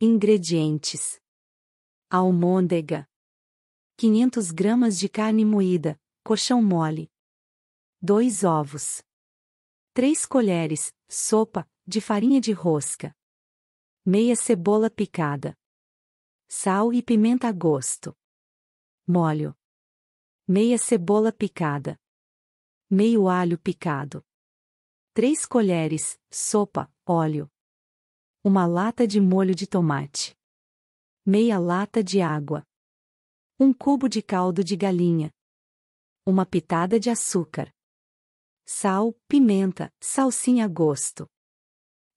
Ingredientes: almôndega, 500 gramas de carne moída, colchão mole, 2 ovos, 3 colheres, sopa, de farinha de rosca, meia cebola picada, sal e pimenta a gosto, molho, meia cebola picada, meio alho picado, 3 colheres, sopa, óleo, uma lata de molho de tomate. Meia lata de água. Um cubo de caldo de galinha. Uma pitada de açúcar. Sal, pimenta, salsinha a gosto.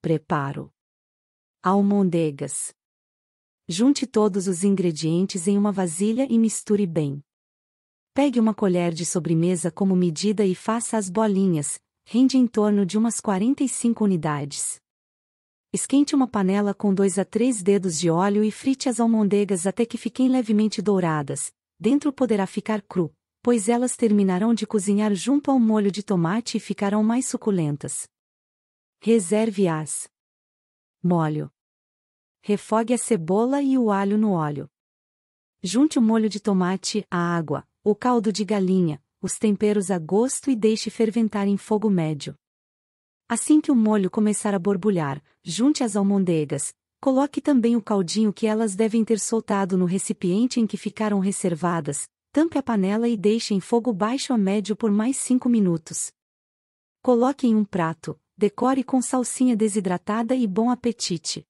Preparo. Almôndegas. Junte todos os ingredientes em uma vasilha e misture bem. Pegue uma colher de sobremesa como medida e faça as bolinhas, rende em torno de umas 45 unidades. Esquente uma panela com 2 a 3 dedos de óleo e frite as almôndegas até que fiquem levemente douradas. Dentro poderá ficar cru, pois elas terminarão de cozinhar junto ao molho de tomate e ficarão mais suculentas. Reserve-as. Molho. Refogue a cebola e o alho no óleo. Junte o molho de tomate, a água, o caldo de galinha, os temperos a gosto e deixe ferventar em fogo médio. Assim que o molho começar a borbulhar, junte as almôndegas, coloque também o caldinho que elas devem ter soltado no recipiente em que ficaram reservadas, tampe a panela e deixe em fogo baixo a médio por mais 5 minutos. Coloque em um prato, decore com salsinha desidratada e bom apetite.